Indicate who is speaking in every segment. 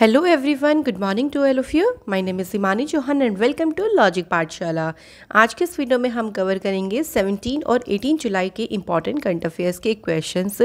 Speaker 1: Hello everyone good morning to all of you my name is Imani Chauhan and welcome to logic Pathshala आज के इस video में हम cover करेंगे 17 और 18 जुलाई के इंपॉर्टेंट करंट अफेयर्स के क्वेश्चंस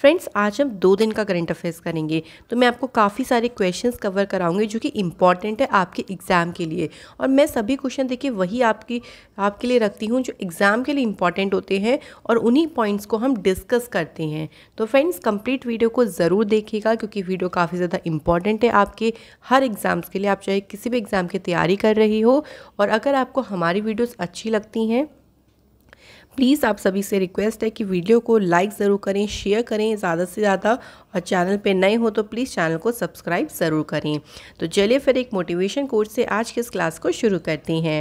Speaker 1: फ्रेंड्स आज हम दो दिन का करंट अफेयर्स करेंगे तो मैं आपको काफ़ी सारे क्वेश्चंस कवर कराऊंगी जो कि इंपॉर्टेंट है आपके एग्ज़ाम के लिए और मैं सभी क्वेश्चन देखिए वही आपकी आपके लिए रखती हूँ जो एग्ज़ाम के लिए इंपॉर्टेंट होते हैं और उन्हीं पॉइंट्स को हम डिस्कस करते हैं तो फ्रेंड्स कंप्लीट वीडियो को ज़रूर देखिएगा क्योंकि वीडियो काफ़ी ज़्यादा इंपॉर्टेंट है आपके हर एग्ज़ाम्स के लिए आप चाहे किसी भी एग्ज़ाम की तैयारी कर रही हो और अगर आपको हमारी वीडियोस अच्छी लगती हैं प्लीज़ आप सभी से रिक्वेस्ट है कि वीडियो को लाइक ज़रूर करें शेयर करें ज़्यादा से ज़्यादा और चैनल पे नए हो तो प्लीज़ चैनल को सब्सक्राइब ज़रूर करें तो चलिए फिर एक मोटिवेशन कोर्स से आज के इस क्लास को शुरू करते हैं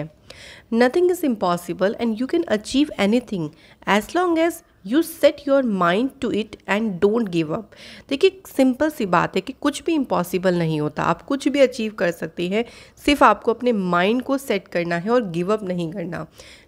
Speaker 1: is impossible and you can achieve anything as long as you set your mind to it and don't give up देखिए सिंपल सी बात है कि कुछ भी इम्पॉसिबल नहीं होता आप कुछ भी अचीव कर सकते हैं सिर्फ आपको अपने माइंड को सेट करना है और गिव अप नहीं करना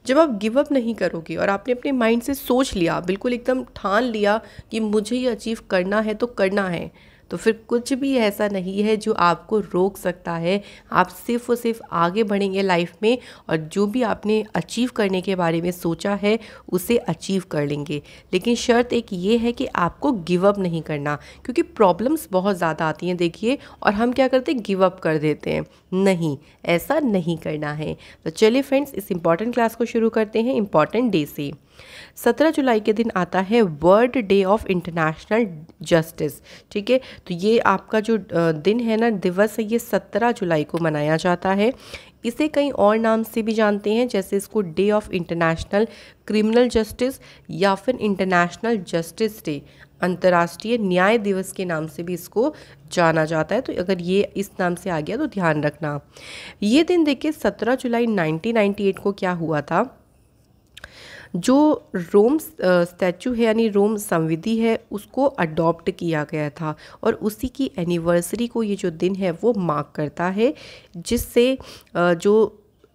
Speaker 1: जब आप गिव अप नहीं करोगे और आपने अपने माइंड से सोच लिया बिल्कुल एकदम ठान लिया कि मुझे ये अचीव करना है तो करना है तो फिर कुछ भी ऐसा नहीं है जो आपको रोक सकता है आप सिर्फ और सिर्फ आगे बढ़ेंगे लाइफ में और जो भी आपने अचीव करने के बारे में सोचा है उसे अचीव कर लेंगे लेकिन शर्त एक ये है कि आपको गिव अप नहीं करना क्योंकि प्रॉब्लम्स बहुत ज़्यादा आती हैं देखिए और हम क्या करते हैं गिव अप कर देते हैं नहीं ऐसा नहीं करना है तो चलिए फ्रेंड्स इस इम्पॉर्टेंट क्लास को शुरू करते हैं इम्पॉर्टेंट डे से सत्रह जुलाई के दिन आता है world day of international justice ठीक है तो ये आपका जो दिन है ना दिवस है ये सत्रह जुलाई को मनाया जाता है इसे कई और नाम से भी जानते हैं जैसे इसको day of international criminal justice या फिर इंटरनेशनल जस्टिस डे अंतर्राष्ट्रीय न्याय दिवस के नाम से भी इसको जाना जाता है तो अगर ये इस नाम से आ गया तो ध्यान रखना ये दिन देखिए 17 जुलाई 1998 को क्या हुआ था जो रोम स्टैचू है यानी रोम संविधि है उसको अडॉप्ट किया गया था और उसी की एनिवर्सरी को ये जो दिन है वो मार्क करता है जिससे जो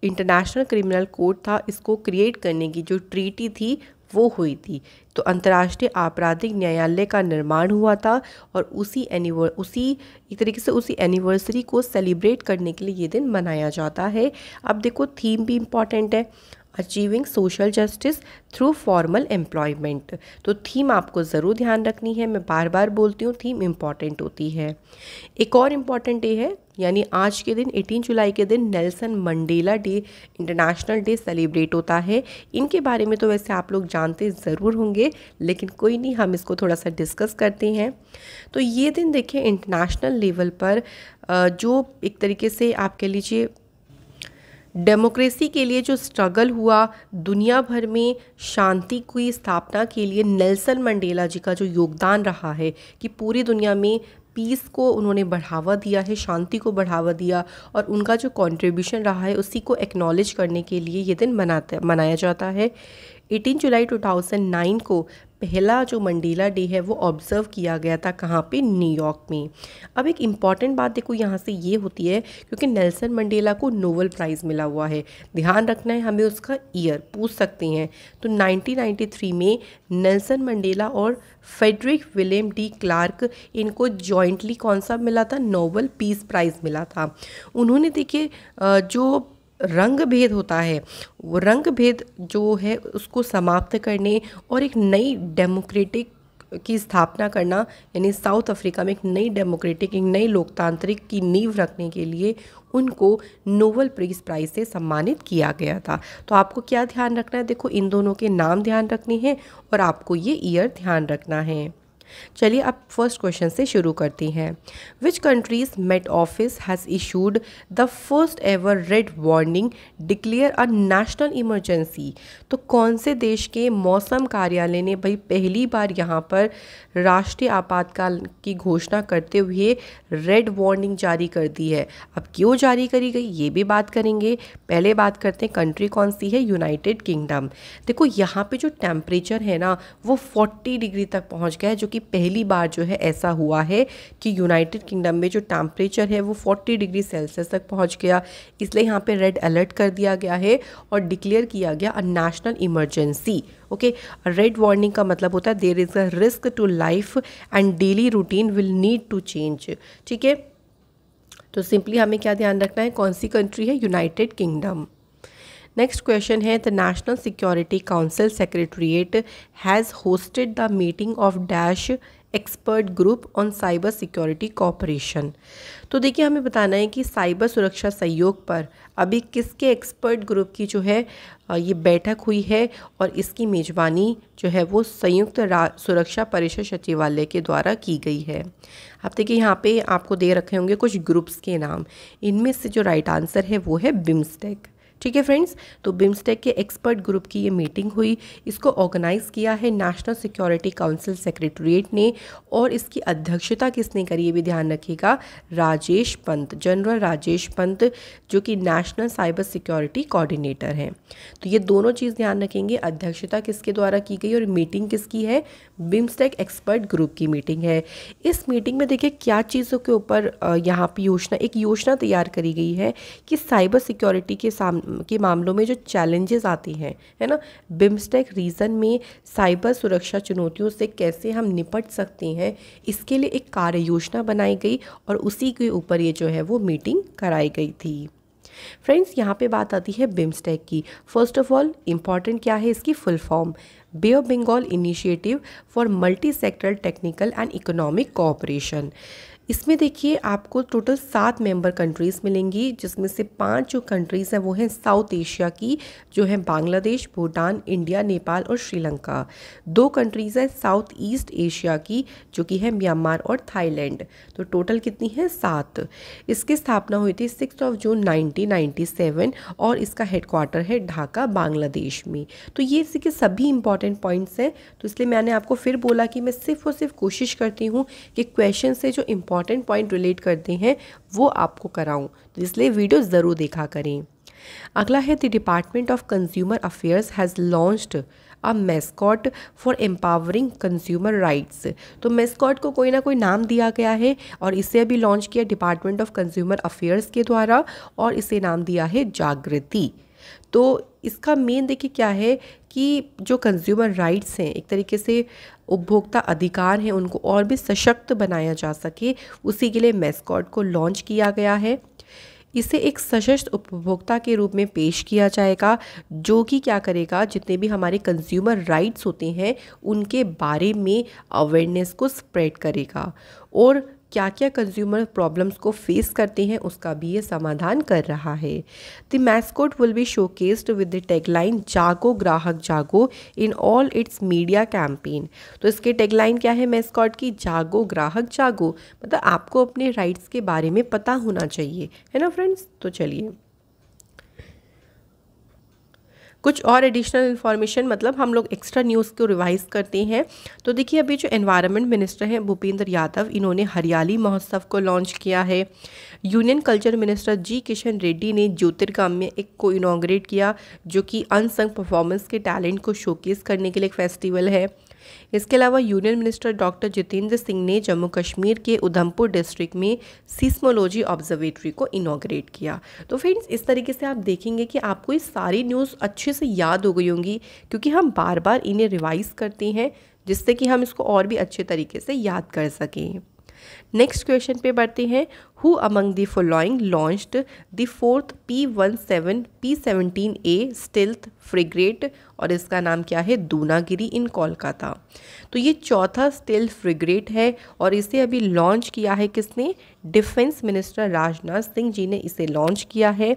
Speaker 1: इंटरनेशनल क्रिमिनल कोर्ट था इसको क्रिएट करने की जो ट्रीटी थी वो हुई थी तो अंतर्राष्ट्रीय आपराधिक न्यायालय का निर्माण हुआ था और उसी एनिवर उसी एक तरीके से उसी एनिवर्सरी को सेलिब्रेट करने के लिए ये दिन मनाया जाता है अब देखो थीम भी इम्पॉर्टेंट है achieving social justice through formal employment तो थीम आपको ज़रूर ध्यान रखनी है मैं बार बार बोलती हूँ थीम इम्पॉर्टेंट होती है एक और इम्पॉर्टेंट डे है यानी आज के दिन 18 जुलाई के दिन Nelson Mandela day international day celebrate होता है इनके बारे में तो वैसे आप लोग जानते ज़रूर होंगे लेकिन कोई नहीं हम इसको थोड़ा सा डिस्कस करते हैं तो ये दिन देखिए इंटरनेशनल लेवल पर जो एक तरीके से आप कह लीजिए डेमोक्रेसी के लिए जो स्ट्रगल हुआ दुनिया भर में शांति की स्थापना के लिए नेल्सन मंडेला जी का जो योगदान रहा है कि पूरी दुनिया में पीस को उन्होंने बढ़ावा दिया है शांति को बढ़ावा दिया और उनका जो कंट्रीब्यूशन रहा है उसी को एक्नॉलेज करने के लिए ये दिन मनाते मनाया जाता है 18 जुलाई 2009 को पहला जो मंडेला डे है वो ऑब्ज़र्व किया गया था कहाँ पे न्यूयॉर्क में अब एक इम्पॉर्टेंट बात देखो यहाँ से ये होती है क्योंकि नेल्सन मंडेला को नोबल प्राइज़ मिला हुआ है ध्यान रखना है हमें उसका ईयर पूछ सकते हैं तो 1993 में नेल्सन मंडेला और फेडरिक विलियम डी क्लार्क इनको जॉइंटली कौन सा मिला था नोबल पीस प्राइज़ मिला था उन्होंने देखिए जो रंग भेद होता है वो रंग भेद जो है उसको समाप्त करने और एक नई डेमोक्रेटिक की स्थापना करना यानी साउथ अफ्रीका में एक नई डेमोक्रेटिक एक नई लोकतांत्रिक की नींव रखने के लिए उनको नोबल प्रीस प्राइज से सम्मानित किया गया था तो आपको क्या ध्यान रखना है देखो इन दोनों के नाम ध्यान रखने हैं और आपको ये ईयर ध्यान रखना है चलिए अब फर्स्ट क्वेश्चन से शुरू करती हैं which countries Met Office has issued the first ever red warning declare a national emergency तो कौन से देश के मौसम कार्यालय ने भाई पहली बार यहाँ पर राष्ट्रीय आपातकाल की घोषणा करते हुए रेड वार्निंग जारी कर दी है अब क्यों जारी करी गई ये भी बात करेंगे पहले बात करते हैं कंट्री कौन सी है यूनाइटेड किंगडम देखो यहाँ पे जो टेम्परेचर है ना वो 40 डिग्री तक पहुँच गया है जो कि पहली बार जो है ऐसा हुआ है कि यूनाइटेड किंगडम में जो टेम्परेचर है वो 40 डिग्री सेल्सियस तक पहुंच गया इसलिए यहाँ पे रेड अलर्ट कर दिया गया है और डिक्लेयर किया गया a national emergency okay red warning का मतलब होता है there is a risk to life and daily routine will need to change ठीक है तो सिंपली हमें क्या ध्यान रखना है कौन सी कंट्री है यूनाइटेड किंगडम नेक्स्ट क्वेश्चन है the national security council secretariat has hosted the meeting of dash expert group on cyber security cooperation तो देखिए हमें बताना है कि साइबर सुरक्षा सहयोग पर अभी किसके एक्सपर्ट ग्रुप की जो है ये बैठक हुई है और इसकी मेज़बानी जो है वो संयुक्त सुरक्षा परिषद सचिवालय के द्वारा की गई है आप देखिए यहाँ पे आपको दे रखे होंगे कुछ ग्रुप्स के नाम इनमें से जो राइट आंसर है वो है बिम्स्टेक ठीक है फ्रेंड्स तो बिम्स्टेक के एक्सपर्ट ग्रुप की ये मीटिंग हुई इसको ऑर्गेनाइज किया है नेशनल सिक्योरिटी काउंसिल सेक्रेटरीट ने और इसकी अध्यक्षता किसने करी ये भी ध्यान रखिएगा राजेश पंत जनरल राजेश पंत जो कि नेशनल साइबर सिक्योरिटी कोऑर्डिनेटर हैं तो ये दोनों चीज़ ध्यान रखेंगे अध्यक्षता किसके द्वारा की गई और मीटिंग किसकी है बिम्स्टेक एक्सपर्ट ग्रुप की मीटिंग है इस मीटिंग में देखिए क्या चीज़ों के ऊपर यहाँ पर योजना एक योजना तैयार करी गई है कि साइबर सिक्योरिटी के सामने के मामलों में जो चैलेंजेस आते हैं है ना बिम्स्टेक रीजन में साइबर सुरक्षा चुनौतियों से कैसे हम निपट सकते हैं इसके लिए एक कार्य योजना बनाई गई और उसी के ऊपर ये जो है वो मीटिंग कराई गई थी फ्रेंड्स यहाँ पे बात आती है बिम्स्टेक की फर्स्ट ऑफ ऑल इम्पॉर्टेंट क्या है इसकी full form bay of Bengal initiative for multi sectoral technical and economic cooperation इसमें देखिए आपको टोटल सात मेंबर कंट्रीज़ मिलेंगी जिसमें से पांच जो कंट्रीज़ हैं वो हैं साउथ एशिया की जो है बांग्लादेश भूटान इंडिया नेपाल और श्रीलंका दो कंट्रीज़ हैं साउथ ईस्ट एशिया की जो कि है म्यांमार और थाईलैंड तो टोटल कितनी है सात इसकी स्थापना हुई थी सिक्स ऑफ जून नाइनटीन और इसका हेडक्वार्टर है ढाका बांग्लादेश में तो ये इसके सभी इंपॉर्टेंट पॉइंट्स हैं तो इसलिए मैंने आपको फिर बोला कि मैं सिर्फ और सिर्फ कोशिश करती हूँ कि क्वेश्चन से जो इंपॉर्टेंट पॉइंट रिलेट करते हैं वो आपको कराऊँ तो इसलिए वीडियो ज़रूर देखा करें अगला है the department of consumer affairs has launched a mascot for empowering consumer rights तो मेस्कॉट को कोई ना कोई नाम दिया गया है और इसे अभी लॉन्च किया डिपार्टमेंट ऑफ कंज्यूमर अफेयर्स के द्वारा और इसे नाम दिया है जागृति तो इसका मेन देखिए क्या है कि जो कंज्यूमर राइट्स हैं एक तरीके से उपभोक्ता अधिकार हैं उनको और भी सशक्त बनाया जा सके उसी के लिए मेस्कॉट को लॉन्च किया गया है इसे एक सशक्त उपभोक्ता के रूप में पेश किया जाएगा जो कि क्या करेगा जितने भी हमारे कंज्यूमर राइट्स होते हैं उनके बारे में अवेयरनेस को स्प्रेड करेगा और क्या क्या कंज्यूमर प्रॉब्लम्स को फेस करते हैं उसका भी ये समाधान कर रहा है the mascot will be showcased with the tagline जागो ग्राहक जागो in all its media campaign तो इसके टैगलाइन क्या है मैस्कॉट की जागो ग्राहक जागो मतलब आपको अपने राइट्स के बारे में पता होना चाहिए है ना फ्रेंड्स तो चलिए कुछ और एडिशनल इन्फॉर्मेशन मतलब हम लोग एक्स्ट्रा न्यूज़ को रिवाइज करते हैं तो देखिए अभी जो एनवायरनमेंट मिनिस्टर हैं भूपेंद्र यादव इन्होंने हरियाली महोत्सव को लॉन्च किया है union culture minister G Kishan Reddy ने ज्योतिर्गाम में एक को इनाग्रेट किया जो कि अनसंग परफॉर्मेंस के टैलेंट को शोकेस करने के लिए एक फेस्टिवल है इसके अलावा union minister doctor Jitendra Singh ने जम्मू कश्मीर के उधमपुर डिस्ट्रिक्ट में सीस्मोलॉजी ऑब्जर्वेटरी को इनाग्रेट किया तो फ्रेंड्स इस तरीके से आप देखेंगे कि आपको ये सारी न्यूज़ अच्छे से याद हो गई होंगी क्योंकि हम बार बार इन्हें रिवाइज़ करते हैं जिससे कि हम इसको और भी अच्छे तरीके से याद कर सकें नेक्स्ट क्वेश्चन पे बढ़ते हैं who among the following launched the fourth P one seven P seventeen A stealth frigate और इसका नाम क्या है दूनागिरी इन कोलकाता तो ये चौथा स्टिल्थ फ्रिग्रेट है और इसे अभी लॉन्च किया है किसने डिफेंस मिनिस्टर राजनाथ सिंह जी ने इसे लॉन्च किया है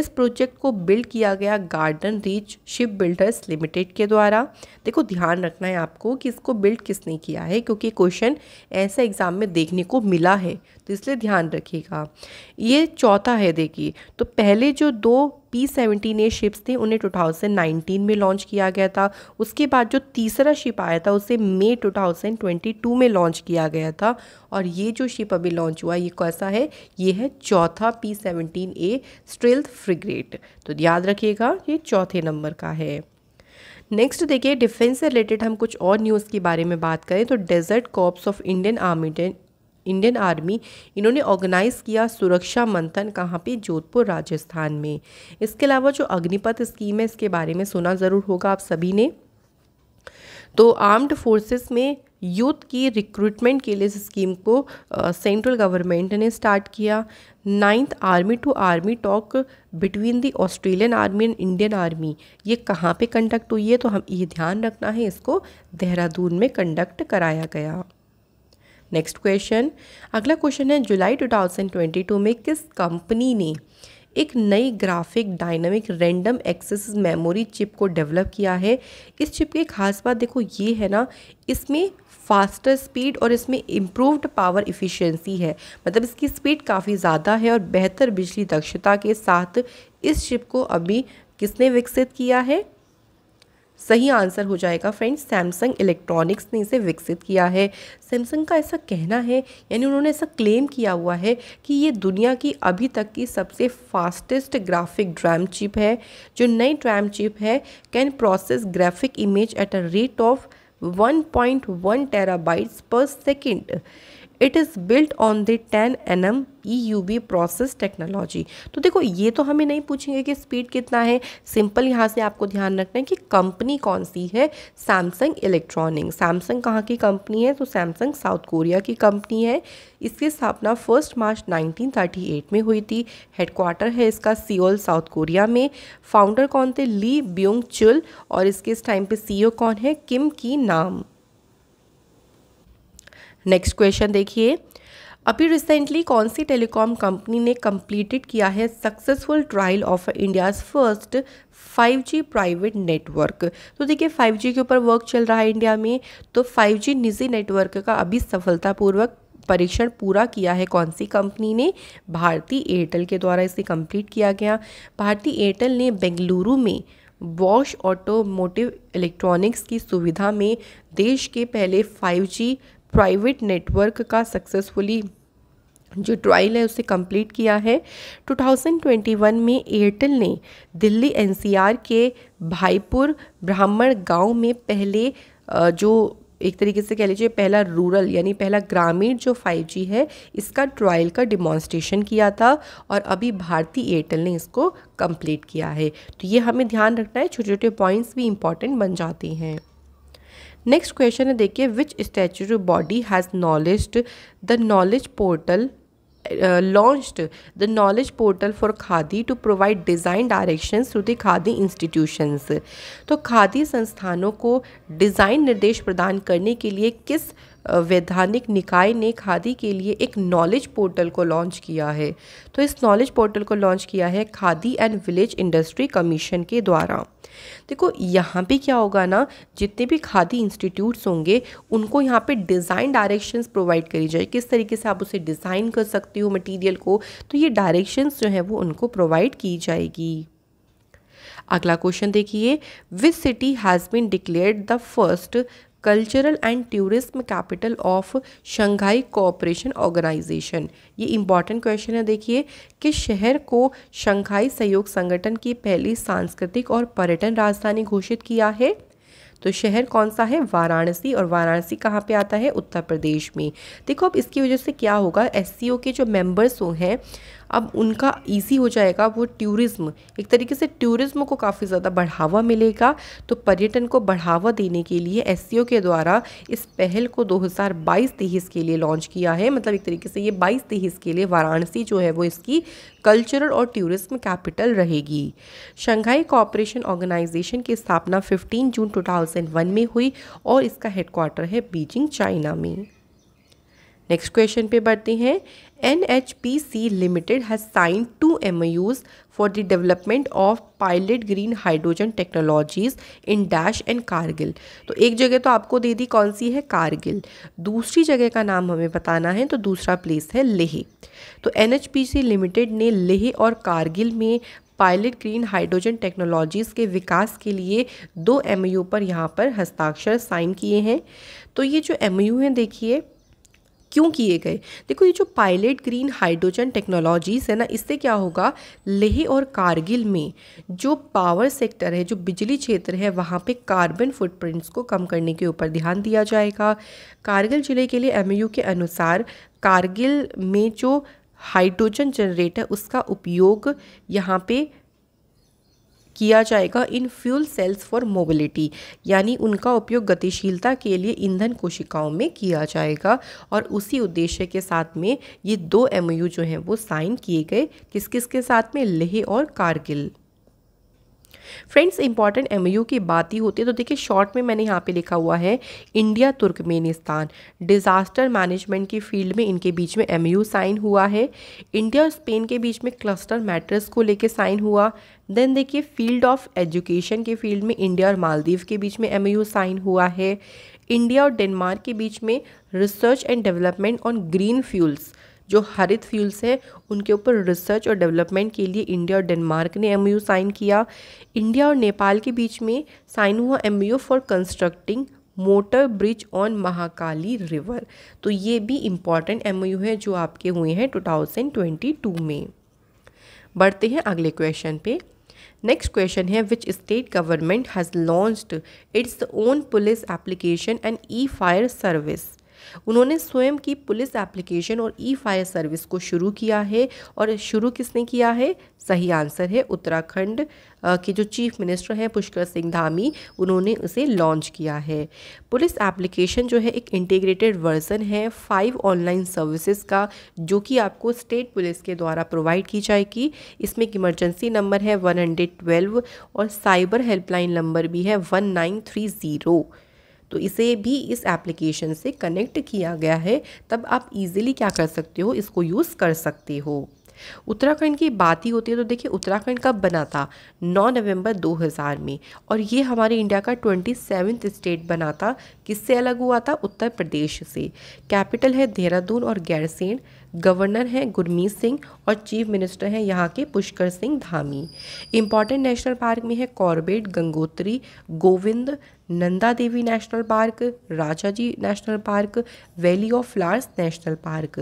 Speaker 1: इस प्रोजेक्ट को बिल्ड किया गया Garden Reach ship builders limited के द्वारा देखो ध्यान रखना है आपको कि इसको बिल्ड किसने किया है क्योंकि क्वेश्चन ऐसे एग्ज़ाम में देखने को मिला है तो इसलिए ध्यान रखिएगा ये चौथा है देखिए तो पहले जो दो पी सेवेंटीन ए शिप्स थे उन्हें 2019 में लॉन्च किया गया था उसके बाद जो तीसरा शिप आया था उसे मई 2022 में लॉन्च किया गया था और ये जो शिप अभी लॉन्च हुआ ये कैसा है ये है चौथा पी सेवेंटीन ए स्ट्रेल्थ फ्रिग्रेट तो याद रखिएगा ये चौथे नंबर का है नेक्स्ट देखिए डिफेंस से रिलेटेड हम कुछ और न्यूज़ के बारे में बात करें तो desert corps of Indian army Indian army इन्होंने ऑर्गेनाइज़ किया सुरक्षा मंथन कहाँ पे जोधपुर राजस्थान में इसके अलावा जो अग्निपथ स्कीम है इसके बारे में सुना ज़रूर होगा आप सभी ने तो आर्म्ड फोर्सेस में यूथ की रिक्रूटमेंट के लिए इस स्कीम को सेंट्रल गवर्नमेंट ने स्टार्ट किया ninth army to army talk between the Australian army and Indian army ये कहाँ पे कंडक्ट हुई है तो हम ये ध्यान रखना है इसको देहरादून में कंडक्ट कराया गया नेक्स्ट क्वेश्चन अगला क्वेश्चन है जुलाई 2022 में किस कंपनी ने एक नई graphic dynamic random access memory chip को डेवलप किया है इस चिप की खास बात देखो ये है ना इसमें फास्टर स्पीड और इसमें इम्प्रूव्ड पावर इफ़िशेंसी है मतलब इसकी स्पीड काफ़ी ज़्यादा है और बेहतर बिजली दक्षता के साथ इस चिप को अभी किसने विकसित किया है सही आंसर हो जाएगा फ्रेंड्स सैमसंग इलेक्ट्रॉनिक्स ने इसे विकसित किया है सैमसंग का ऐसा कहना है यानी उन्होंने ऐसा क्लेम किया हुआ है कि ये दुनिया की अभी तक की सबसे फास्टेस्ट ग्राफिक ड्रैम चिप है जो नई ड्रैम चिप है can process graphic image at a rate of 1.1 terabytes per second it is built on the ten N M E U V process technology तो देखो ये तो हमें नहीं पूछेंगे कि स्पीड कितना है सिंपल यहाँ से आपको ध्यान रखना है कि कंपनी कौन सी है सैमसंग इलेक्ट्रॉनिक सैमसंग कहाँ की कंपनी है तो सैमसंग साउथ कोरिया की कंपनी है इसकी स्थापना फर्स्ट मार्च 1938 में हुई थी हेडक्वार्टर है इसका सियोल साउथ कोरिया में फाउंडर कौन थे ली ब्योंग चुल और इसके इस टाइम पे सीईओ e कौन है किम की नाम नेक्स्ट क्वेश्चन देखिए अभी रिसेंटली कौन सी टेलीकॉम कंपनी ने कंप्लीटेड किया है successful trial of India's first 5G private network तो देखिए 5G के ऊपर वर्क चल रहा है इंडिया में तो 5G निजी नेटवर्क का अभी सफलतापूर्वक परीक्षण पूरा किया है कौन सी कंपनी ने भारती एयरटेल के द्वारा इसे कंप्लीट किया गया भारती एयरटेल ने बेंगलुरु में वॉश ऑटोमोटिव इलेक्ट्रॉनिक्स की सुविधा में देश के पहले 5G प्राइवेट नेटवर्क का सक्सेसफुली जो ट्रायल है उसे कंप्लीट किया है 2021 में एयरटेल ने दिल्ली एनसीआर के भाईपुर ब्राह्मण गांव में पहले जो एक तरीके से कह लीजिए पहला रूरल यानी पहला ग्रामीण जो 5G है इसका ट्रायल का डिमॉन्स्ट्रेशन किया था और अभी भारतीय एयरटेल ने इसको कंप्लीट किया है तो ये हमें ध्यान रखना है छोटे छोटे पॉइंट्स भी इंपॉर्टेंट बन जाते हैं नेक्स्ट क्वेश्चन है देखिए which statue body has knowledge the knowledge portal launch the knowledge portal for khadi to provide design direction to the khadi institutions तो खादी संस्थानों को डिज़ाइन निर्देश प्रदान करने के लिए किस वैधानिक निकाय ने खादी के लिए एक नॉलेज पोर्टल को लॉन्च किया है तो इस नॉलेज पोर्टल को लॉन्च किया है khadi and village industry commission के द्वारा देखो यहाँ पे क्या होगा ना जितने भी खादी इंस्टीट्यूट्स होंगे उनको यहाँ पे डिज़ाइन डायरेक्शंस प्रोवाइड करी जाए किस तरीके से आप उसे डिज़ाइन कर सकते हो मटीरियल को तो ये डायरेक्शंस जो है वो उनको प्रोवाइड की जाएगी अगला क्वेश्चन देखिए which city has been declared the first cultural and tourism capital of Shanghai cooperation organisation ये इंपॉर्टेंट क्वेश्चन है देखिए कि शहर को शंघाई सहयोग संगठन की पहली सांस्कृतिक और पर्यटन राजधानी घोषित किया है तो शहर कौन सा है वाराणसी और वाराणसी कहाँ पे आता है उत्तर प्रदेश में देखो अब इसकी वजह से क्या होगा एस के जो मेंबर्स हैं अब उनका ईजी हो जाएगा वो टूरिज़्म एक तरीके से टूरिज़्म को काफ़ी ज़्यादा बढ़ावा मिलेगा तो पर्यटन को बढ़ावा देने के लिए एस के द्वारा इस पहल को दो हज़ार के लिए लॉन्च किया है मतलब एक तरीके से ये बाईस तेईस के लिए वाराणसी जो है वो इसकी कल्चरल और टूरिज्म कैपिटल रहेगी शंघाई कॉपरेशन ऑर्गेनाइजेशन की स्थापना 15 जून 2001 में हुई और इसका हेडक्वार्टर है बीजिंग चाइना में नेक्स्ट क्वेश्चन पे बढ़ते हैं N H P C limited has sign two MoUs for the development of pilot green hydrogen technologies in dash and Kargil तो एक जगह तो आपको दे दी कौन सी है कारगिल दूसरी जगह का नाम हमें बताना है तो दूसरा प्लेस है लेह तो N H P C limited ने लेह और कारगिल में पायलट ग्रीन हाइड्रोजन टेक्नोलॉजीज़ के विकास के लिए दो एम पर यहाँ पर हस्ताक्षर साइन किए हैं तो ये जो एम यू हैं देखिए क्यों किए गए देखो ये जो पायलट ग्रीन हाइड्रोजन टेक्नोलॉजीज़ है ना इससे क्या होगा लेह और कारगिल में जो पावर सेक्टर है जो बिजली क्षेत्र है वहाँ पे कार्बन फुटप्रिंट्स को कम करने के ऊपर ध्यान दिया जाएगा कारगिल ज़िले के लिए एमयू के अनुसार कारगिल में जो हाइड्रोजन जनरेटर उसका उपयोग यहाँ पे किया जाएगा in fuel cells for mobility यानी उनका उपयोग गतिशीलता के लिए ईंधन कोशिकाओं में किया जाएगा और उसी उद्देश्य के साथ में ये दो एम जो हैं वो साइन किए गए किस किस के साथ में लेह और कारगिल फ्रेंड्स इंपॉर्टेंट एम की बात ही होती है तो देखिए शॉर्ट में मैंने यहाँ पे लिखा हुआ है इंडिया तुर्कमेनिस्तान डिज़ास्टर मैनेजमेंट की फील्ड में इनके बीच में एम साइन हुआ है इंडिया और स्पेन के बीच में क्लस्टर मैटर्स को लेके साइन हुआ देन देखिए फील्ड ऑफ एजुकेशन के फील्ड में इंडिया और मालदीव के बीच में एम साइन हुआ है इंडिया और डेनमार्क के बीच में research and development on green fuels जो हरित फ्यूल्स हैं उनके ऊपर रिसर्च और डेवलपमेंट के लिए इंडिया और डेनमार्क ने एम साइन किया इंडिया और नेपाल के बीच में साइन हुआ M for constructing motor bridge on Mahakali river तो ये भी इम्पॉर्टेंट एम है जो आपके हुए हैं 2022 में बढ़ते हैं अगले क्वेश्चन पे Next question here which state government has launched its own police application and e-fire service. उन्होंने स्वयं की पुलिस एप्लीकेशन और ई फायर सर्विस को शुरू किया है और शुरू किसने किया है सही आंसर है उत्तराखंड के जो चीफ मिनिस्टर हैं पुष्कर सिंह धामी उन्होंने उसे लॉन्च किया है पुलिस एप्लीकेशन जो है एक इंटीग्रेटेड वर्जन है फाइव ऑनलाइन सर्विसेज का जो कि आपको स्टेट पुलिस के द्वारा प्रोवाइड की जाएगी इसमें एक इमरजेंसी नंबर है वन हंड्रेड ट्वेल्व और साइबर हेल्पलाइन नंबर भी है वन नाइन थ्री ज़ीरो तो इसे भी इस एप्लीकेशन से कनेक्ट किया गया है तब आप इजीली क्या कर सकते हो इसको यूज़ कर सकते हो उत्तराखंड की बात ही होती है तो देखिए उत्तराखंड कब बना था 9 नवंबर 2000 में और ये हमारे इंडिया का ट्वेंटी स्टेट बना था किससे अलग हुआ था उत्तर प्रदेश से कैपिटल है देहरादून और गैरसेन गवर्नर हैं गुरमीत सिंह और चीफ मिनिस्टर हैं यहाँ के Pushkar Singh Dhami important national park में है Corbett Gangotri Govind Nanda Devi national park Rajaji national park valley of flowers national park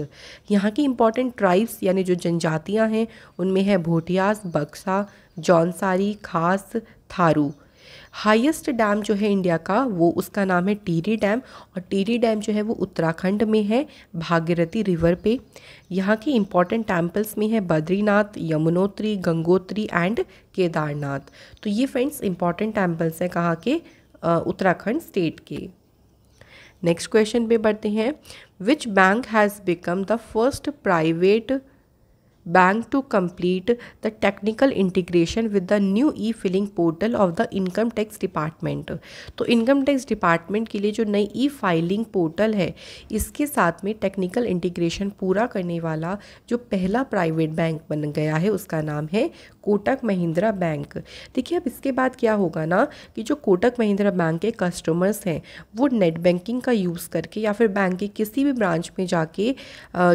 Speaker 1: यहाँ की इम्पॉर्टेंट ट्राइब्स यानी जो जनजातियाँ हैं उनमें है भोटियास बक्सा जौनसारी खास थारू हाईएस्ट डैम जो है इंडिया का वो उसका नाम है टीरी डैम और टीरी डैम जो है वो उत्तराखंड में है भागीरथी रिवर पे यहाँ के इम्पॉर्टेंट टेम्पल्स में है बद्रीनाथ यमुनोत्री गंगोत्री एंड केदारनाथ तो ये फ्रेंड्स इंपॉर्टेंट टेम्पल्स हैं कहाँ के उत्तराखंड स्टेट के नेक्स्ट क्वेश्चन पे बढ़ते हैं which bank has become the first private bank to complete the technical integration with the new e-filing portal of the income tax department तो income tax department के लिए जो नई e-filing portal है इसके साथ में technical integration पूरा करने वाला जो पहला private bank बन गया है उसका नाम है कोटक महिंद्रा बैंक देखिए अब इसके बाद क्या होगा ना कि जो कोटक महिंद्रा बैंक के कस्टमर्स हैं वो नेट बैंकिंग का यूज़ करके या फिर बैंक के किसी भी ब्रांच में जाके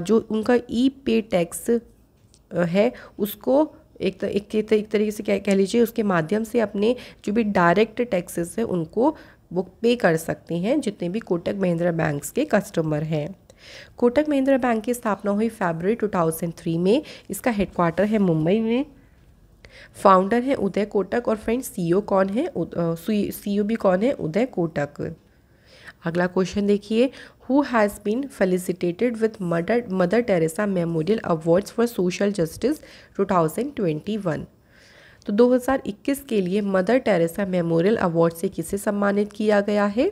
Speaker 1: जो उनका ई पे टैक्स है उसको एक तो एक, एक, एक तरीके से कह, कह लीजिए उसके माध्यम से अपने जो भी डायरेक्ट टैक्सेस हैं उनको वो पे कर सकते हैं जितने भी कोटक महिंद्रा बैंक्स के कस्टमर हैं कोटक महिंद्रा बैंक की स्थापना हुई फरवरी 2003 में इसका हेडक्वार्टर है मुंबई में फाउंडर है उदय कोटक और फ्रेंड सीईओ e कौन है सीईओ e e भी कौन है उदय कोटक अगला क्वेश्चन देखिए who has been felicitated with Mother, Mother Teresa Memorial Awards for Social Justice 2021. तो 2021 के लिए मदर टेरेसा मेमोरियल अवार्ड से किसे सम्मानित किया गया है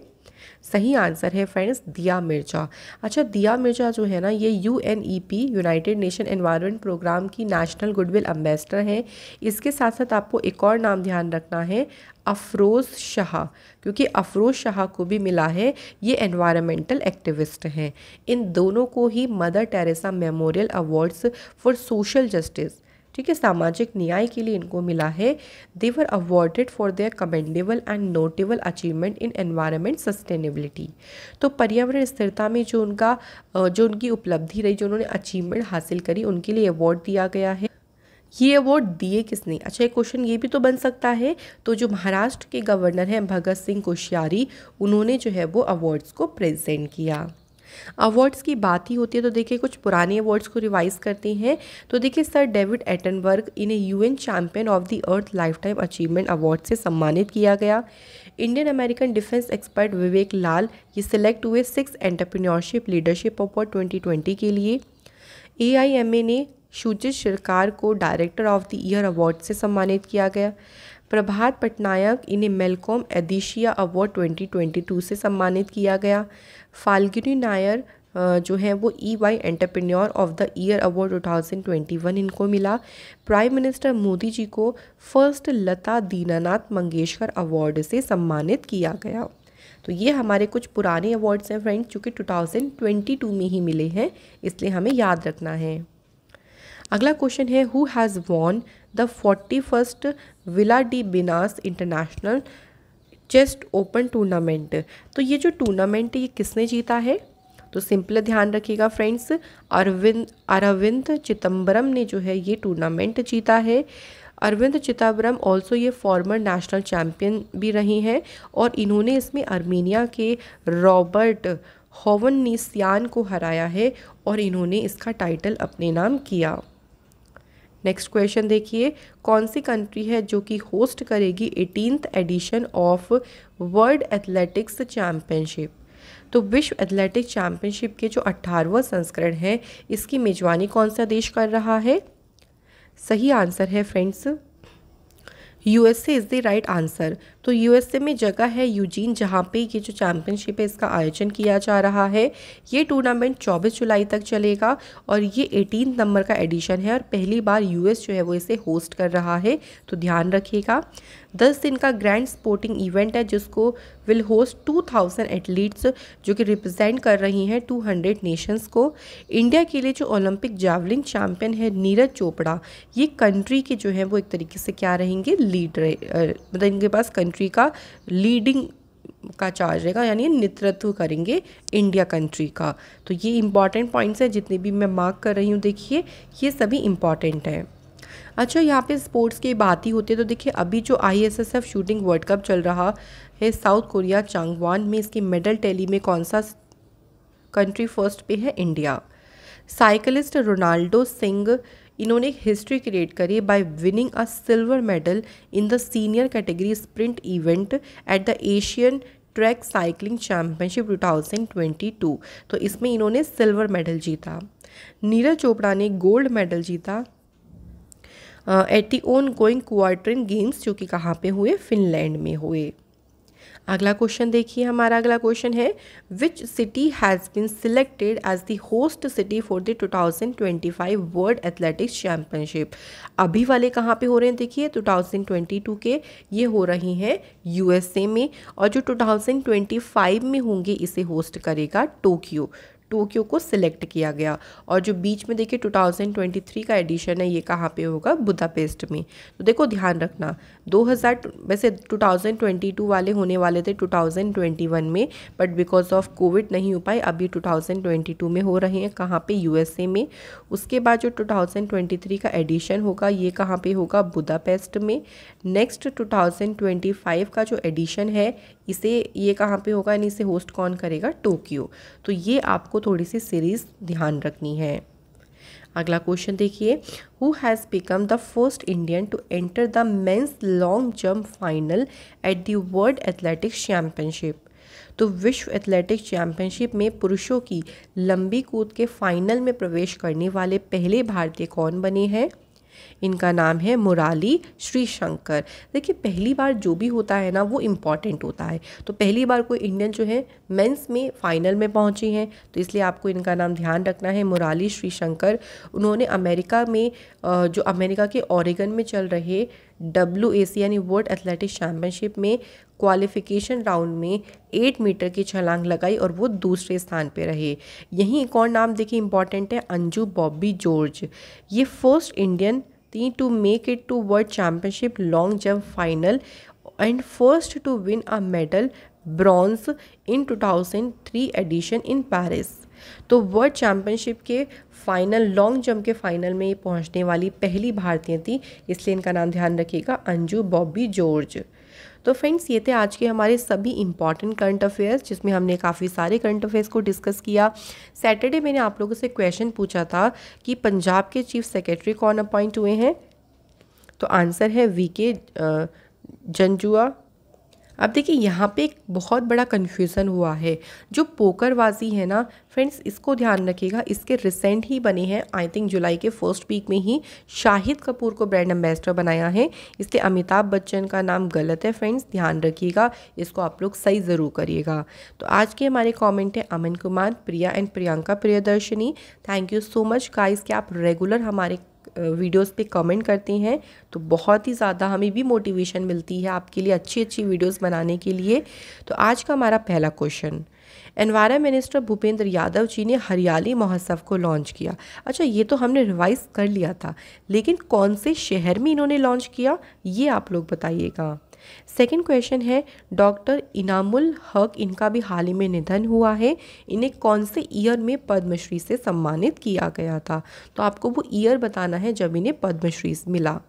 Speaker 1: सही आंसर है फ्रेंड्स दिया मिर्जा अच्छा दिया मिर्जा जो है ना ये U N E P United Nation Environment Programme की नेशनल गुडविल एम्बेसडर हैं इसके साथ साथ आपको एक और नाम ध्यान रखना है अफरोज़ शाह क्योंकि अफरोज़ शाह को भी मिला है ये एनवायरमेंटल एक्टिविस्ट हैं इन दोनों को ही Mother Teresa Memorial Awards for social justice ठीक है सामाजिक न्याय के लिए इनको मिला है they were awarded for their commendable and notable achievement in environment sustainability तो पर्यावरण स्थिरता में जो उनका जो उनकी उपलब्धि रही जो उन्होंने अचीवमेंट हासिल करी उनके लिए अवार्ड दिया गया है ये अवार्ड दिए किसने अच्छा एक क्वेश्चन ये भी तो बन सकता है तो जो महाराष्ट्र के गवर्नर हैं भगत सिंह कोश्यारी उन्होंने जो है वो अवार्ड्स को प्रेजेंट किया अवार्ड्स की बात ही होती है तो देखिए कुछ पुराने अवार्ड्स को रिवाइज करते हैं तो देखिए सर डेविड एटनबर्ग इन्हें UN champion of the earth lifetime achievement award से सम्मानित किया गया Indian American defence expert Vivek Lal ये सिलेक्ट हुए six entrepreneurship leadership award twenty के लिए ए ने शुचित शिरकार को director of the year award से सम्मानित किया गया प्रभात पटनायक इन्हें मेलकॉम एदिशिया अवार्ड 2022 से सम्मानित किया गया फाल्गुनी नायर जो है वो E Y entrepreneur of the year award 2021 इनको मिला प्राइम मिनिस्टर मोदी जी को फर्स्ट लता दीनानाथ मंगेशकर अवार्ड से सम्मानित किया गया तो ये हमारे कुछ पुराने अवार्ड्स हैं फ्रेंड्स जो कि 2022 में ही मिले हैं इसलिए हमें याद रखना है अगला क्वेश्चन है who has won the forty first Villa de Benasque international chess open tournament तो ये जो टूर्नामेंट ये किसने जीता है तो सिंपल ध्यान रखिएगा फ्रेंड्स अरविंद अरविंद चिदम्बरम ने जो है ये टूर्नामेंट जीता है अरविंद चिदम्बरम ऑल्सो ये फॉर्मर नेशनल चैम्पियन भी रही हैं और इन्होंने इसमें आर्मीनिया के रॉबर्ट होवन निसियान को हराया है और इन्होंने इसका टाइटल अपने नाम किया नेक्स्ट क्वेश्चन देखिए कौन सी कंट्री है जो कि होस्ट करेगी eighteenth edition of world athletics championship तो विश्व एथलेटिक चैम्पियनशिप के जो अट्ठारहवा संस्करण है इसकी मेजबानी कौन सा देश कर रहा है सही आंसर है friends USA is the right answer तो यूएसए में जगह है यूजीन जहाँ पे ये जो चैम्पियनशिप है इसका आयोजन किया जा रहा है ये टूर्नामेंट 24 जुलाई तक चलेगा और ये एटीन नंबर का एडिशन है और पहली बार यूएस जो है वो इसे होस्ट कर रहा है तो ध्यान रखिएगा दस दिन का ग्रैंड स्पोर्टिंग इवेंट है जिसको will host two thousand athletes जो कि रिप्रेजेंट कर रही हैं टू हंड्रेड नेशंस को इंडिया के लिए जो ओलंपिक जावलिन चैम्पियन है नीरज चोपड़ा ये कंट्री के जो है वो एक तरीके से क्या रहेंगे लीड रहे मतलब इनके पास कंट्री का लीडिंग का चार्ज रहेगा यानी नेतृत्व करेंगे इंडिया कंट्री का तो ये इंपॉर्टेंट पॉइंट्स हैं जितने भी मैं मार्क कर रही हूँ देखिए ये सभी इम्पॉर्टेंट हैं अच्छा यहाँ पे स्पोर्ट्स की बात ही होती है तो देखिए अभी जो आई शूटिंग वर्ल्ड कप चल रहा है साउथ कोरिया चांगवान में इसकी मेडल टैली में कौन सा कंट्री फर्स्ट पे है इंडिया साइकिलिस्ट रोनाल्डो सिंह इन्होंने एक हिस्ट्री क्रिएट करी by winning a silver medal in the senior category sprint event at the Asian track cycling championship 2022 तो इसमें इन्होंने सिल्वर मेडल जीता नीरज चोपड़ा ने गोल्ड मेडल जीता at the ongoing quarter games जो कि कहाँ पे हुए फिनलैंड में हुए अगला क्वेश्चन देखिए हमारा अगला क्वेश्चन है which city has been selected as the host city for the 2025 world athletics championship अभी वाले कहाँ पे हो रहे हैं देखिए 2022 के ये हो रही हैं यूएसए में और जो 2025 में होंगे इसे होस्ट करेगा टोक्यो टोक्यो को सिलेक्ट किया गया और जो बीच में देखिए 2023 का एडिशन है ये कहाँ पे होगा बुदापेस्ट में तो देखो ध्यान रखना 2000 वैसे 2022 वाले होने वाले थे 2021 में बट बिकॉज ऑफ कोविड नहीं हो पाए अभी 2022 में हो रहे हैं कहाँ पे यूएसए में उसके बाद जो 2023 का एडिशन होगा ये कहाँ पे होगा बुदापेस्ट में नेक्स्ट 2025 का जो एडिशन है इसे ये कहाँ पे होगा यानी इसे होस्ट कौन करेगा टोक्यो तो ये आपको थोड़ी सी सीरीज़ ध्यान रखनी है अगला क्वेश्चन देखिए who has become the first Indian to enter the men's long jump final at the world athletics championship तो विश्व एथलेटिक्स चैंपियनशिप में पुरुषों की लंबी कूद के फाइनल में प्रवेश करने वाले पहले भारतीय कौन बने हैं इनका नाम है मुराली श्री शंकर देखिए पहली बार जो भी होता है ना वो इम्पॉर्टेंट होता है तो पहली बार कोई इंडियन जो है मेंस में फाइनल में पहुंची हैं तो इसलिए आपको इनका नाम ध्यान रखना है मुराली श्री शंकर उन्होंने अमेरिका में जो अमेरिका के ओरेगन में चल रहे डब्ल्यू ए सी यानी वर्ल्ड एथलेटिक्स चैम्पियनशिप में क्वालिफिकेशन राउंड में एट मीटर की छलांग लगाई और वो दूसरे स्थान पे रहे यहीं एक और नाम देखिए इंपॉर्टेंट है अंजू बॉबी जॉर्ज ये फर्स्ट इंडियन थी to make it to world championship long jump final and first to win a medal bronze in 2003 edition in Paris तो वर्ल्ड चैम्पियनशिप के फाइनल लॉन्ग जंप के फाइनल में ये पहुंचने वाली पहली भारतीय थी इसलिए इनका नाम ध्यान रखिएगा अंजू बॉबी जॉर्ज तो फ्रेंड्स ये थे आज के हमारे सभी इंपॉर्टेंट करंट अफेयर्स जिसमें हमने काफ़ी सारे करंट अफेयर्स को डिस्कस किया सैटरडे मैंने आप लोगों से क्वेश्चन पूछा था कि पंजाब के चीफ सेक्रेटरी कौन अपॉइंट हुए हैं तो आंसर है वी के जंजुआ अब देखिए यहाँ पे एक बहुत बड़ा कन्फ्यूज़न हुआ है जो पोकरबाजी है ना फ्रेंड्स इसको ध्यान रखिएगा इसके रिसेंट ही बने हैं आई थिंक जुलाई के फर्स्ट वीक में ही शाहिद कपूर को ब्रांड एम्बेसडर बनाया है इसलिए अमिताभ बच्चन का नाम गलत है फ्रेंड्स ध्यान रखिएगा इसको आप लोग सही ज़रूर करिएगा तो आज के हमारे कॉमेंट है Aman Kumar Priya and Priyanka Priyadarshini thank you so much guys के आप रेगुलर हमारे वीडियोस पे कमेंट करते हैं तो बहुत ही ज़्यादा हमें भी मोटिवेशन मिलती है आपके लिए अच्छी अच्छी वीडियोस बनाने के लिए तो आज का हमारा पहला question environment minister Bhupendra Yadav ji ने हरियाली महोत्सव को लॉन्च किया अच्छा ये तो हमने रिवाइज कर लिया था लेकिन कौन से शहर में इन्होंने लॉन्च किया ये आप लोग बताइएगा सेकेंड क्वेश्चन है डॉक्टर इनामुल हक इनका भी हाल ही में निधन हुआ है इन्हें कौन से ईयर में पद्मश्री से सम्मानित किया गया था तो आपको वो ईयर बताना है जब इन्हें पद्मश्री मिला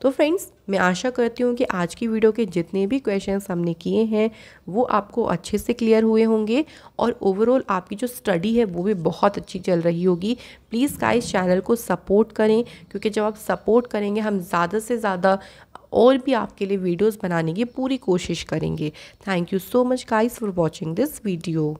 Speaker 1: तो फ्रेंड्स मैं आशा करती हूँ कि आज की वीडियो के जितने भी क्वेश्चन हमने किए हैं वो आपको अच्छे से क्लियर हुए होंगे और ओवरऑल आपकी जो स्टडी है वो भी बहुत अच्छी चल रही होगी प्लीज़ का इस चैनल को सपोर्ट करें क्योंकि जब आप सपोर्ट करेंगे हम ज़्यादा से ज़्यादा और भी आपके लिए वीडियोस बनाने की पूरी कोशिश करेंगे thank you so much guys for watching this video